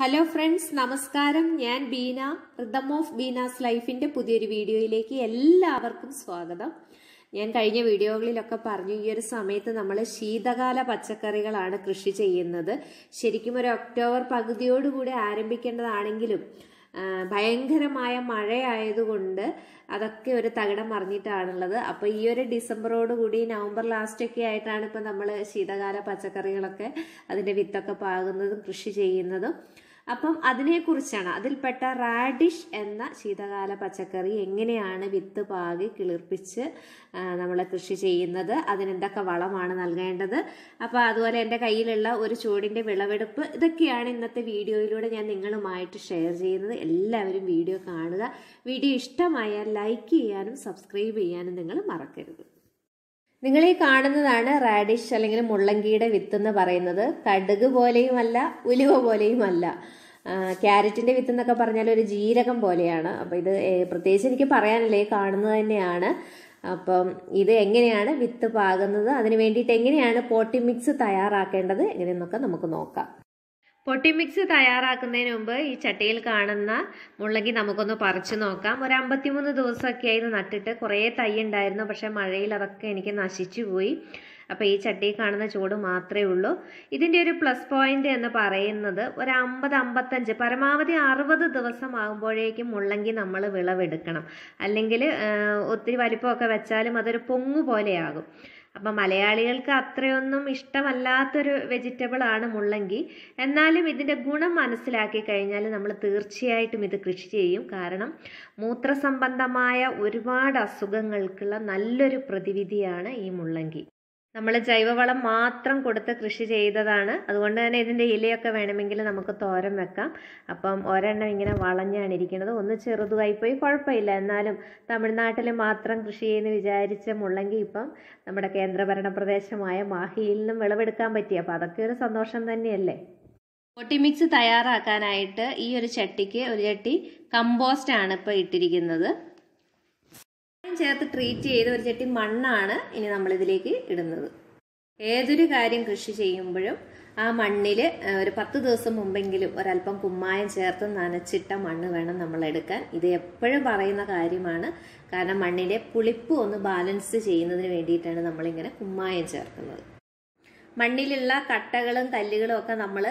hello friends നമസ്കാരം ഞാൻ Beena rhythm of Beena's ലൈഫിൻ്റെ പുതിയൊരു വീഡിയോയിലേക്ക് എല്ലാവർക്കും സ്വാഗതം ഞാൻ കഴിഞ്ഞ വീഡിയോകളിലൊക്കെ പറഞ്ഞു ഈ ഒരു സമയത്ത് നമ്മൾ ശീതകാല പച്ചക്കറികളാണ് കൃഷി ചെയ്യുന്നത് ശരിക്കും ഒരു ഒക്ടോബർ പകുതിയോടുകൂടി ആരംഭിക്കേണ്ടതാണെങ്കിലും ഭയങ്കരമായ മഴയായതുകൊണ്ട് അതൊക്കെ ഒരു തകിടം മറിഞ്ഞിട്ടാണുള്ളത് അപ്പോൾ ഈ ഒരു ഡിസംബറോട് കൂടി നവംബർ ലാസ്റ്റൊക്കെ ആയിട്ടാണ് ഇപ്പോൾ നമ്മൾ ശീതകാല പച്ചക്കറികളൊക്കെ അതിൻ്റെ വിത്തൊക്കെ പാകുന്നതും കൃഷി ചെയ്യുന്നതും അപ്പം അതിനെക്കുറിച്ചാണ് അതിൽപ്പെട്ട റാഡിഷ് എന്ന ശീതകാല പച്ചക്കറി എങ്ങനെയാണ് വിത്ത് പാകി കിളിർപ്പിച്ച് നമ്മൾ കൃഷി ചെയ്യുന്നത് അതിനെന്തൊക്കെ വളമാണ് നൽകേണ്ടത് അപ്പോൾ അതുപോലെ എൻ്റെ കയ്യിലുള്ള ഒരു ചൂടിൻ്റെ വിളവെടുപ്പ് ഇതൊക്കെയാണ് ഇന്നത്തെ വീഡിയോയിലൂടെ ഞാൻ നിങ്ങളുമായിട്ട് ഷെയർ ചെയ്യുന്നത് എല്ലാവരും വീഡിയോ കാണുക വീഡിയോ ഇഷ്ടമായാൽ ലൈക്ക് ചെയ്യാനും സബ്സ്ക്രൈബ് ചെയ്യാനും നിങ്ങൾ മറക്കരുത് നിങ്ങൾ ഈ കാണുന്നതാണ് റാഡിഷ് അല്ലെങ്കിൽ മുള്ളങ്കിയുടെ വിത്ത് എന്ന് പറയുന്നത് കടുക് പോലെയുമല്ല ഉലുവ പോലെയുമല്ല ക്യാരറ്റിൻ്റെ വിത്ത് എന്നൊക്കെ പറഞ്ഞാൽ ഒരു ജീരകം പോലെയാണ് അപ്പോൾ ഇത് പ്രത്യേകിച്ച് എനിക്ക് പറയാനല്ലേ കാണുന്നത് തന്നെയാണ് അപ്പം ഇത് എങ്ങനെയാണ് വിത്ത് പാകുന്നത് അതിന് വേണ്ടിയിട്ട് എങ്ങനെയാണ് പോട്ടി മിക്സ് തയ്യാറാക്കേണ്ടത് എങ്ങനെയെന്നൊക്കെ നമുക്ക് നോക്കാം പൊട്ടിമിക്സ് തയ്യാറാക്കുന്നതിന് മുമ്പ് ഈ ചട്ടിയിൽ കാണുന്ന മുള്ളങ്കി നമുക്കൊന്ന് പറിച്ചു നോക്കാം ഒരു അമ്പത്തിമൂന്ന് ദിവസമൊക്കെ ആയിരുന്നു നട്ടിട്ട് കുറേ തൈ ഉണ്ടായിരുന്നു പക്ഷേ മഴയിൽ അതൊക്കെ എനിക്ക് നശിച്ചു പോയി അപ്പോൾ ഈ ചട്ടിയിൽ കാണുന്ന ചൂട് മാത്രമേ ഉള്ളൂ ഇതിൻ്റെ ഒരു പ്ലസ് പോയിന്റ് എന്ന് പറയുന്നത് ഒരു അമ്പത് അമ്പത്തഞ്ച് പരമാവധി അറുപത് ദിവസം ആകുമ്പോഴേക്കും മുള്ളങ്കി നമ്മൾ വിളവെടുക്കണം അല്ലെങ്കിൽ ഒത്തിരി വലിപ്പമൊക്കെ വെച്ചാലും അതൊരു പൊങ്ങു പോലെയാകും അപ്പം മലയാളികൾക്ക് അത്രയൊന്നും ഇഷ്ടമല്ലാത്തൊരു വെജിറ്റബിൾ ആണ് മുള്ളങ്കി എന്നാലും ഇതിൻ്റെ ഗുണം മനസ്സിലാക്കി കഴിഞ്ഞാൽ നമ്മൾ തീർച്ചയായിട്ടും ഇത് കൃഷി ചെയ്യും കാരണം മൂത്രസംബന്ധമായ ഒരുപാട് അസുഖങ്ങൾക്കുള്ള നല്ലൊരു പ്രതിവിധിയാണ് ഈ മുള്ളങ്കി നമ്മൾ ജൈവവളം മാത്രം കൊടുത്ത് കൃഷി ചെയ്തതാണ് അതുകൊണ്ട് തന്നെ ഇതിൻ്റെ ഇലയൊക്കെ വേണമെങ്കിൽ നമുക്ക് തോരൻ വെക്കാം അപ്പം ഒരെണ്ണം ഇങ്ങനെ വളഞ്ഞാണ് ഇരിക്കുന്നത് ഒന്ന് ചെറുതുമായിപ്പോയി കുഴപ്പമില്ല എന്നാലും തമിഴ്നാട്ടിൽ മാത്രം കൃഷി ചെയ്യുന്ന വിചാരിച്ച മുള്ളങ്കി ഇപ്പം നമ്മുടെ കേന്ദ്രഭരണ പ്രദേശമായ മാഹിയിൽ നിന്നും വിളവെടുക്കാൻ പറ്റി അപ്പം അതൊക്കെ ഒരു സന്തോഷം തന്നെയല്ലേ മിക്സ് തയ്യാറാക്കാനായിട്ട് ഈ ഒരു ചട്ടിക്ക് ഒരു ചട്ടി കമ്പോസ്റ്റാണ് ഇപ്പോൾ ഇട്ടിരിക്കുന്നത് ചേർത്ത് ട്രീറ്റ് ചെയ്ത ഒരു ചട്ടി മണ്ണാണ് ഇനി നമ്മൾ ഇതിലേക്ക് ഇടുന്നത് ഏതൊരു കാര്യം കൃഷി ചെയ്യുമ്പോഴും ആ മണ്ണിൽ ഒരു പത്ത് ദിവസം മുമ്പെങ്കിലും ഒരല്പം കുമ്മായം ചേർത്ത് നനച്ചിട്ട മണ്ണ് വേണം നമ്മൾ എടുക്കാൻ ഇത് എപ്പോഴും പറയുന്ന കാര്യമാണ് കാരണം മണ്ണിലെ പുളിപ്പ് ഒന്ന് ബാലൻസ് ചെയ്യുന്നതിന് വേണ്ടിയിട്ടാണ് നമ്മളിങ്ങനെ കുമ്മായം ചേർക്കുന്നത് മണ്ണിലുള്ള കട്ടകളും കല്ലുകളും ഒക്കെ നമ്മൾ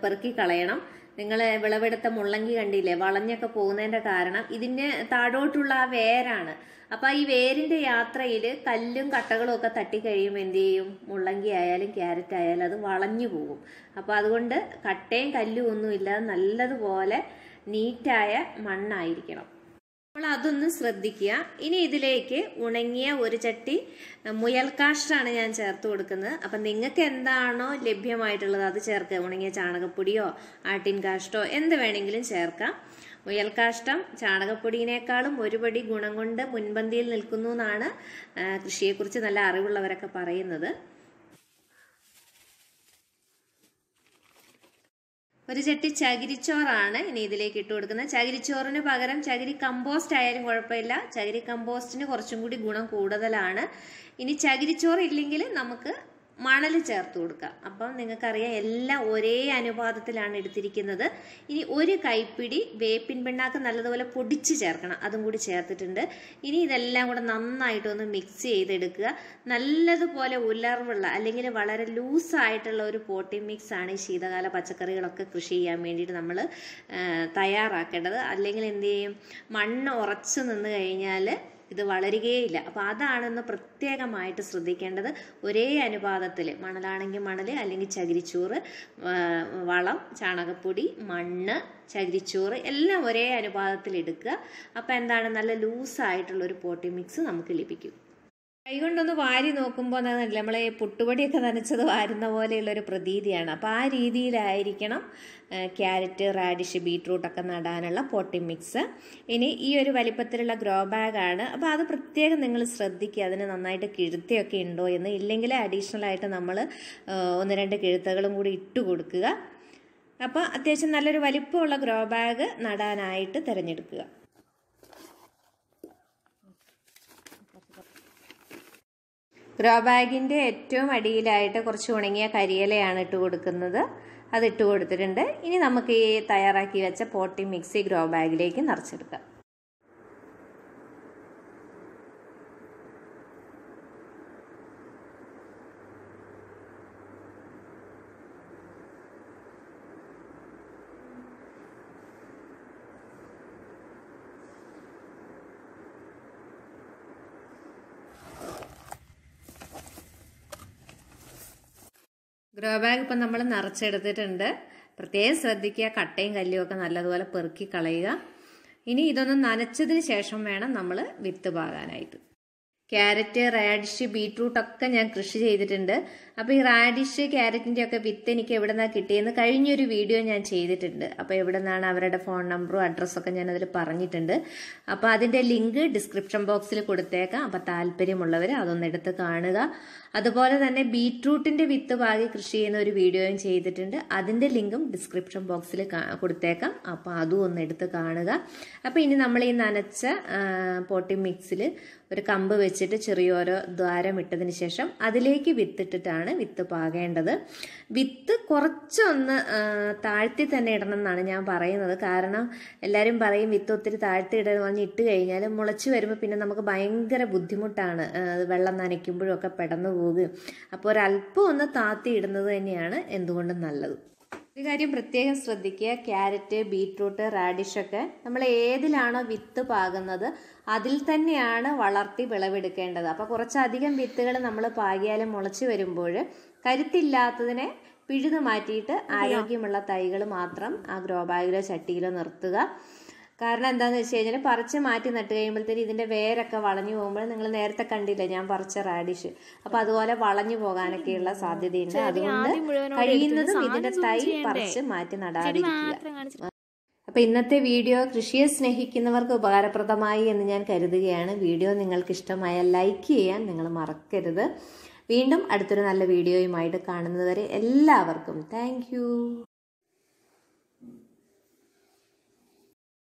പെറുക്കി കളയണം നിങ്ങൾ വിളവെടുത്ത മുള്ളങ്കി കണ്ടില്ലേ വളഞ്ഞൊക്കെ പോകുന്നതിന്റെ കാരണം ഇതിന്റെ താഴോട്ടുള്ള ആ വേരാണ് അപ്പൊ ഈ വേരിന്റെ യാത്രയിൽ കല്ലും കട്ടകളും ഒക്കെ തട്ടിക്കഴിയുമ്പോൾ എന്ത് ചെയ്യും മുള്ളങ്കി ആയാലും ക്യാരറ്റ് ആയാലും അത് വളഞ്ഞു പോകും അപ്പൊ അതുകൊണ്ട് കട്ടയും കല്ലും ഒന്നുമില്ലാതെ നല്ലതുപോലെ നീറ്റായ മണ്ണായിരിക്കണം അപ്പോൾ അതൊന്ന് ശ്രദ്ധിക്കുക ഇനി ഇതിലേക്ക് ഉണങ്ങിയ ഒരു ചട്ടി മുയൽ ഞാൻ ചേർത്ത് കൊടുക്കുന്നത് അപ്പം നിങ്ങൾക്ക് എന്താണോ ലഭ്യമായിട്ടുള്ളത് അത് ചേർക്കുക ഉണങ്ങിയ ചാണകപ്പൊടിയോ ആട്ടിൻ കാഷ്ടോ എന്ത് വേണമെങ്കിലും ചേർക്കാം മുയൽ ചാണകപ്പൊടിയിനേക്കാളും ഒരുപടി ഗുണം കൊണ്ട് മുൻപന്തിയിൽ നിൽക്കുന്നു എന്നാണ് കൃഷിയെക്കുറിച്ച് നല്ല അറിവുള്ളവരൊക്കെ പറയുന്നത് ഒരു ചട്ടി ചകിരിച്ചോറാണ് ഇനി ഇതിലേക്ക് ഇട്ട് കൊടുക്കുന്നത് ചകിരിച്ചോറിന് പകരം ചകിരി കമ്പോസ്റ്റ് ആയാലും കുഴപ്പമില്ല ചകിരി കമ്പോസ്റ്റിന് കുറച്ചും കൂടി ഗുണം കൂടുതലാണ് ഇനി ചകിരിച്ചോറ് ഇല്ലെങ്കിൽ നമുക്ക് മണൽ ചേർത്ത് കൊടുക്കുക അപ്പം നിങ്ങൾക്കറിയാം എല്ലാം ഒരേ അനുപാതത്തിലാണ് എടുത്തിരിക്കുന്നത് ഇനി ഒരു കൈപ്പിടി വേപ്പിൻ പിണ്ണാക്ക് നല്ലതുപോലെ പൊടിച്ച് ചേർക്കണം അതും കൂടി ചേർത്തിട്ടുണ്ട് ഇനി ഇതെല്ലാം കൂടെ നന്നായിട്ടൊന്ന് മിക്സ് ചെയ്തെടുക്കുക നല്ലതുപോലെ ഉലർവുള്ള അല്ലെങ്കിൽ വളരെ ലൂസായിട്ടുള്ള ഒരു പോട്ടി മിക്സ് ആണ് ഈ ശീതകാല പച്ചക്കറികളൊക്കെ കൃഷി ചെയ്യാൻ വേണ്ടിയിട്ട് നമ്മൾ തയ്യാറാക്കേണ്ടത് അല്ലെങ്കിൽ എന്ത് ചെയ്യും മണ്ണ് ഉറച്ചു നിന്ന് കഴിഞ്ഞാൽ ഇത് വളരുകയേയില്ല അപ്പോൾ അതാണെന്ന് പ്രത്യേകമായിട്ട് ശ്രദ്ധിക്കേണ്ടത് ഒരേ അനുപാതത്തിൽ മണലാണെങ്കിൽ മണൽ അല്ലെങ്കിൽ ചകിരിച്ചോറ് വളം ചാണകപ്പൊടി മണ്ണ് ചകിരിച്ചോറ് എല്ലാം ഒരേ അനുപാതത്തിൽ എടുക്കുക അപ്പോൾ എന്താണ് നല്ല ലൂസായിട്ടുള്ള ഒരു പോട്ടി മിക്സ് നമുക്ക് ലഭിക്കും കൈകൊണ്ടൊന്ന് വാരി നോക്കുമ്പോൾ നല്ല നമ്മളെ പുട്ടുപടിയൊക്കെ നനച്ചത് വാരുന്ന പോലെയുള്ളൊരു പ്രതീതിയാണ് അപ്പോൾ ആ രീതിയിലായിരിക്കണം ക്യാരറ്റ് റാഡിഷ് ബീട്രൂട്ടൊക്കെ നടാനുള്ള പോട്ടിംഗ് മിക്സ് ഇനി ഈ ഒരു വലിപ്പത്തിലുള്ള ഗ്രോ ബാഗാണ് അപ്പോൾ അത് പ്രത്യേകം നിങ്ങൾ ശ്രദ്ധിക്കുക അതിന് നന്നായിട്ട് കിഴുത്തയൊക്കെ ഉണ്ടോ എന്ന് ഇല്ലെങ്കിൽ ആയിട്ട് നമ്മൾ ഒന്ന് രണ്ട് കിഴുത്തകളും കൂടി ഇട്ട് കൊടുക്കുക അപ്പോൾ അത്യാവശ്യം നല്ലൊരു വലിപ്പമുള്ള ഗ്രോ ബാഗ് നടാനായിട്ട് തിരഞ്ഞെടുക്കുക ഗ്രോ ബാഗിൻ്റെ ഏറ്റവും അടിയിലായിട്ട് കുറച്ച് ഉണങ്ങിയ കരിയിലയാണ് ഇട്ട് കൊടുക്കുന്നത് അത് ഇട്ട് കൊടുത്തിട്ടുണ്ട് ഇനി നമുക്ക് ഈ തയ്യാറാക്കി വെച്ച പോട്ടി മിക്സി ഗ്രോ ബാഗിലേക്ക് നിറച്ചെടുക്കാം ഗ്രോ ബാഗ് ഇപ്പം നമ്മൾ നിറച്ചെടുത്തിട്ടുണ്ട് പ്രത്യേകം ശ്രദ്ധിക്കുക കട്ടയും കല്ലും ഒക്കെ നല്ലതുപോലെ പെറുക്കി കളയുക ഇനി ഇതൊന്ന് നനച്ചതിന് ശേഷം വേണം നമ്മൾ വിത്ത് പാകാനായിട്ട് ക്യാരറ്റ് റാഡിഷ് ബീട്രൂട്ട് ഒക്കെ ഞാൻ കൃഷി ചെയ്തിട്ടുണ്ട് അപ്പോൾ ഈ റാഡിഷ് ക്യാരറ്റിൻ്റെ ഒക്കെ വിത്ത് എനിക്ക് എവിടെ നിന്നാണ് കിട്ടിയെന്ന് കഴിഞ്ഞൊരു വീഡിയോ ഞാൻ ചെയ്തിട്ടുണ്ട് അപ്പോൾ എവിടെ നിന്നാണ് അവരുടെ ഫോൺ നമ്പറും അഡ്രസ്സൊക്കെ ഞാൻ അതിൽ പറഞ്ഞിട്ടുണ്ട് അപ്പോൾ അതിൻ്റെ ലിങ്ക് ഡിസ്ക്രിപ്ഷൻ ബോക്സിൽ കൊടുത്തേക്കാം അപ്പോൾ താല്പര്യമുള്ളവർ അതൊന്ന് എടുത്ത് കാണുക അതുപോലെ തന്നെ ബീട്രൂട്ടിൻ്റെ വിത്ത് പാകി കൃഷി ചെയ്യുന്ന ഒരു വീഡിയോയും ചെയ്തിട്ടുണ്ട് അതിൻ്റെ ലിങ്കും ഡിസ്ക്രിപ്ഷൻ ബോക്സിൽ കൊടുത്തേക്കാം അപ്പോൾ അതും ഒന്ന് എടുത്ത് കാണുക അപ്പോൾ ഇനി നമ്മൾ ഈ നനച്ച പോട്ടി മിക്സിൽ ഒരു കമ്പ് വെച്ച് വെച്ചിട്ട് ചെറിയോരോ ദ്വാരം ഇട്ടതിന് ശേഷം അതിലേക്ക് വിത്തിട്ടിട്ടാണ് വിത്ത് പാകേണ്ടത് വിത്ത് കുറച്ചൊന്ന് താഴ്ത്തി തന്നെ ഇടണം എന്നാണ് ഞാൻ പറയുന്നത് കാരണം എല്ലാവരും പറയും വിത്ത് ഒത്തിരി താഴ്ത്തി ഇട പറഞ്ഞ് ഇട്ട് കഴിഞ്ഞാൽ മുളച്ച് വരുമ്പോൾ പിന്നെ നമുക്ക് ഭയങ്കര ബുദ്ധിമുട്ടാണ് വെള്ളം നനയ്ക്കുമ്പോഴൊക്കെ പെടന്നു പോകുകയും അപ്പോൾ ഒരല്പം ഒന്ന് താത്തി ഇടുന്നത് തന്നെയാണ് എന്തുകൊണ്ടും നല്ലത് ഒരു കാര്യം പ്രത്യേകം ശ്രദ്ധിക്കുക ക്യാരറ്റ് ബീറ്റ്റൂട്ട് റാഡിഷൊക്കെ നമ്മൾ ഏതിലാണോ വിത്ത് പാകുന്നത് അതിൽ തന്നെയാണ് വളർത്തി വിളവെടുക്കേണ്ടത് അപ്പോൾ കുറച്ചധികം വിത്തുകൾ നമ്മൾ പാകിയാലും മുളച്ച് വരുമ്പോൾ കരുത്തില്ലാത്തതിനെ പിഴുതു മാറ്റിയിട്ട് ആരോഗ്യമുള്ള തൈകൾ മാത്രം ആ ഗ്രോ ബാഗിലോ ചട്ടിയിലോ നിർത്തുക കാരണം എന്താണെന്ന് വെച്ച് കഴിഞ്ഞാൽ പറിച്ച് മാറ്റി നട്ട് കഴിയുമ്പോഴത്തേന് ഇതിൻ്റെ വേരൊക്കെ വളഞ്ഞു പോകുമ്പോൾ നിങ്ങൾ നേരത്തെ കണ്ടില്ല ഞാൻ പറിച്ച റാഡിഷ് അപ്പോൾ അതുപോലെ വളഞ്ഞു പോകാനൊക്കെയുള്ള സാധ്യതയുണ്ട് അതുകൊണ്ട് കഴിയുന്നതും ഇതിൻ്റെ തൈ പറിച്ച് മാറ്റി നടാതിരിക്കുക അപ്പോൾ ഇന്നത്തെ വീഡിയോ കൃഷിയെ സ്നേഹിക്കുന്നവർക്ക് ഉപകാരപ്രദമായി എന്ന് ഞാൻ കരുതുകയാണ് വീഡിയോ നിങ്ങൾക്ക് ഇഷ്ടമായ ലൈക്ക് ചെയ്യാൻ നിങ്ങൾ മറക്കരുത് വീണ്ടും അടുത്തൊരു നല്ല വീഡിയോയുമായിട്ട് കാണുന്നതുവരെ എല്ലാവർക്കും താങ്ക്